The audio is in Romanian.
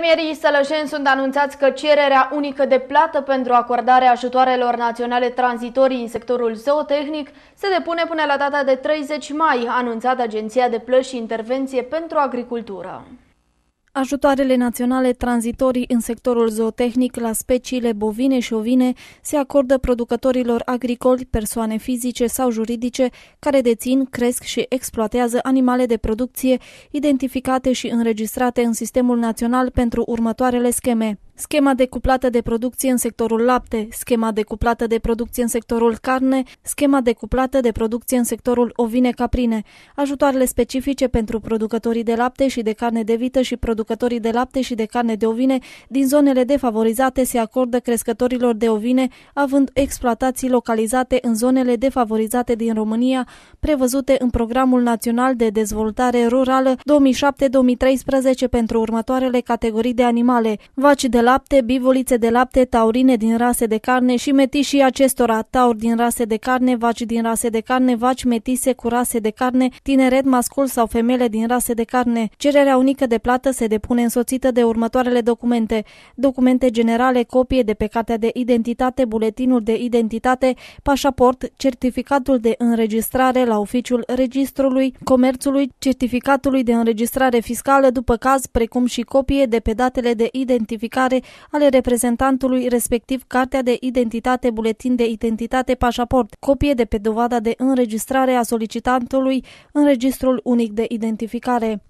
Fermierii sălășeni sunt anunțați că cererea unică de plată pentru acordarea ajutoarelor naționale tranzitorii în sectorul zootehnic se depune până la data de 30 mai, anunțat Agenția de Plăți și Intervenție pentru Agricultură. Ajutoarele naționale tranzitorii în sectorul zootehnic la speciile bovine și ovine se acordă producătorilor agricoli, persoane fizice sau juridice care dețin, cresc și exploatează animale de producție identificate și înregistrate în Sistemul Național pentru următoarele scheme schema decuplată de producție în sectorul lapte, schema decuplată de producție în sectorul carne, schema decuplată de producție în sectorul ovine-caprine, ajutoarele specifice pentru producătorii de lapte și de carne de vită și producătorii de lapte și de carne de ovine din zonele defavorizate se acordă crescătorilor de ovine având exploatații localizate în zonele defavorizate din România, prevăzute în Programul Național de Dezvoltare Rurală 2007-2013 pentru următoarele categorii de animale, vaci de lapte, bivolițe de lapte, taurine din rase de carne și metișii acestora, tauri din rase de carne, vaci din rase de carne, vaci metise cu rase de carne, tineret mascul sau femele din rase de carne. Cererea unică de plată se depune însoțită de următoarele documente. Documente generale, copie de pe cartea de identitate, buletinul de identitate, pașaport, certificatul de înregistrare la oficiul Registrului Comerțului, certificatului de înregistrare fiscală după caz, precum și copie de pe datele de identificare ale reprezentantului, respectiv cartea de identitate, buletin de identitate, pașaport, copie de pe dovada de înregistrare a solicitantului în registrul unic de identificare.